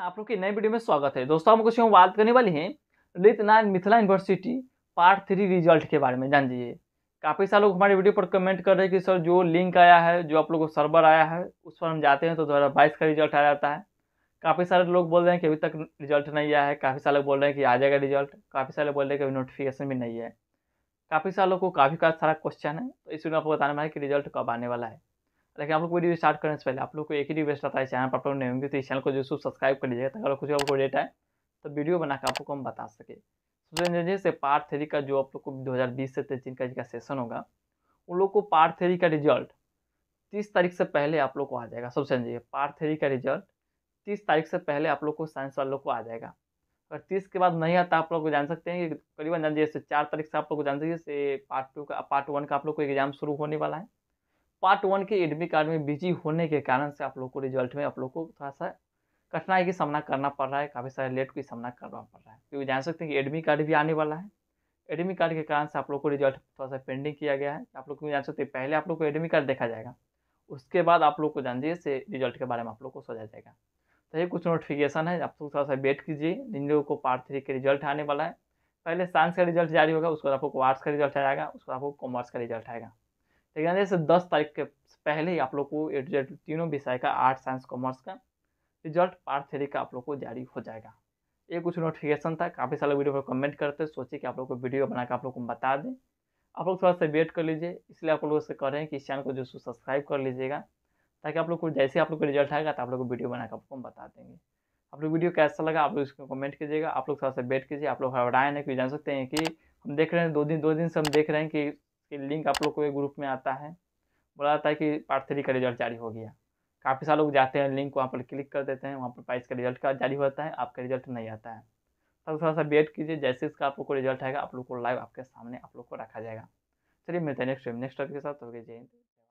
आप लोग के नए वीडियो में स्वागत है दोस्तों हम कुछ हम बात करने वाली हैं Lalit Narayan Mithila University part three result के बारे में जान लीजिए काफ़ी सारे लोग हमारे वीडियो पर कमेंट कर रहे हैं कि सर जो लिंक आया है जो आप लोग को सर्वर आया है उस पर हम जाते हैं तो दो का रिजल्ट आ जाता है काफ़ी सारे लोग बोल रहे हैं कि अभी तक रिजल्ट नहीं आया है काफ़ी सारे लोग बोल रहे हैं कि आ जाएगा रिजल्ट काफ़ी सारे बोल रहे हैं कि अभी नोटिफिकेशन भी नहीं है काफ़ी सारे लोग को काफ़ी सारा क्वेश्चन है तो इसमें आपको बताने वाला है कि रिजल्ट कब आने वाला है लेकिन आप लोग वीडियो स्टार्ट करने से पहले आप लोग को एक ही रिक्वेस्ट आता है चैनल पर आप लोग नहीं होंगे तो इस चैनल को जो सब्सक्राइब कर लीजिएगा ताकि अगर कुछ आपको डेट आए तो वीडियो बना के आप लोग को हम बता सके सबसे इंजीनियर पार्ट थ्री का जो आप लोग को दो हज़ार बीस से तेईस का जिसका सेशन होगा उन लोग को पार्ट थ्री का रिजल्ट तीस तारीख से पहले आप लोग को आ जाएगा सबसे इंजीनियर पार्ट थ्री का रिजल्ट तीस तारीख से पहले आप लोग को साइंस वालों को आ जाएगा अगर तीस के बाद नहीं आता आप लोग को जान सकते हैं कि करीबन जान जैसे चार तारीख से आप लोग को जान सकते पार्ट टू का पार्ट वन का आप लोग को एग्जाम शुरू होने वाला है पार्ट वन के एडमिट कार्ड में बिजी होने के कारण से आप लोग को रिजल्ट में आप लोग को थोड़ा सा कठिनाई का सामना करना पड़ रहा है काफ़ी सारे लेट का सामना करना पड़ रहा है क्योंकि तो जान सकते हैं कि एडमिट कार्ड भी आने वाला है एडमिट कार्ड के कारण से आप लोग को रिजल्ट थोड़ा सा पेंडिंग किया गया है आप लोग को जान सकते हैं पहले आप लोग को एडमिट कार्ड देखा जाएगा उसके बाद आप लोग को जानिए से रिजल्ट के बारे में आप लोग को सोचा जाएगा तो ये कुछ नोटिफिकेशन है आप लोग थोड़ा सा वेट कीजिए जिन लोगों को पार्ट थ्री के रिजल्ट आने वाला है पहले साइंस का रिजल्ट जारी होगा उसके बाद आपको आर्ट्स का रिजल्ट आएगा उसके बाद आपको कॉमर्स का रिजल्ट आएगा लेकिन जैसे दस तारीख के पहले ही आप लोग को ए टू तीनों विषय का आर्ट साइंस कॉमर्स का रिजल्ट पार्ट थ्री का आप लोग को जारी हो जाएगा ये कुछ नोटिफिकेशन था काफ़ी सारे वीडियो पर कमेंट करते सोचे कि आप लोग को वीडियो बना आप लोग को बता दें आप लोग थोड़ा सा वेट कर लीजिए इसलिए आप लोग से कह रहे हैं कि इस चैनल को जो सब्सक्राइब कर लीजिएगा ताकि आप लोग को जैसे आप लोग का रिजल्ट आएगा तो आप लोग को वीडियो बनाकर आपको हम बता देंगे आप लोग वीडियो कैसा लगा आप लोग इसको कमेंट कीजिएगा आप लोग थोड़ा सा वेट कीजिए आप लोग हड़बड़ाए नहीं कि जान सकते हैं कि हम देख रहे हैं दो दिन दो दिन से हम देख रहे हैं कि कि लिंक आप लोग को एक ग्रुप में आता है बोला जाता है कि पार्ट थ्री का रिजल्ट जारी हो गया काफ़ी सारे लोग जाते हैं लिंक वहाँ पर क्लिक कर देते हैं वहाँ पर पाइस का रिजल्ट का जारी होता है आपका रिजल्ट नहीं आता है तब थोड़ा सा वेट कीजिए जैसे इसका आप लोग को रिजल्ट आएगा आप लोग को लाइव आपके सामने आप लोग को रखा जाएगा चलिए मिलते हैं नेक्स्ट नेक्स्ट टॉपिक के साथ हो गए जय हिंद